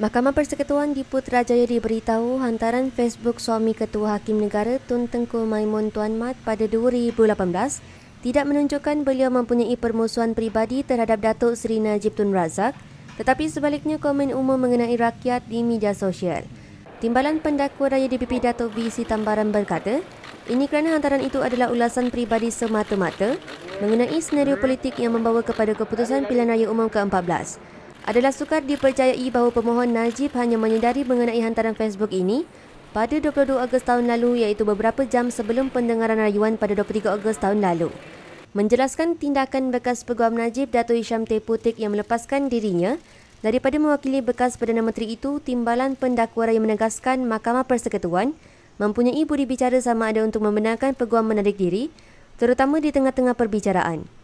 Mahkamah Persekutuan di Putrajaya diberitahu hantaran Facebook suami Ketua Hakim Negara Tun Tengku Maimun Tuan Mat pada 2018 tidak menunjukkan beliau mempunyai permusuhan peribadi terhadap Datuk Seri Najib Tun Razak tetapi sebaliknya komen umum mengenai rakyat di media sosial. Timbalan pendakwa raya DPP Datuk VC Tambaran berkata, ini kerana hantaran itu adalah ulasan peribadi semata-mata mengenai senario politik yang membawa kepada keputusan pilihan raya umum ke-14 adalah sukar dipercayai bahawa pemohon Najib hanya menyedari mengenai hantaran Facebook ini pada 22 Ogos tahun lalu iaitu beberapa jam sebelum pendengaran rayuan pada 23 Ogos tahun lalu. Menjelaskan tindakan bekas peguam Najib Dato' Isham Teputik yang melepaskan dirinya daripada mewakili bekas Perdana Menteri itu, Timbalan Pendakwa Raya menegaskan Mahkamah Persekutuan mempunyai budi bicara sama ada untuk membenarkan peguam menarik diri terutama di tengah-tengah perbicaraan.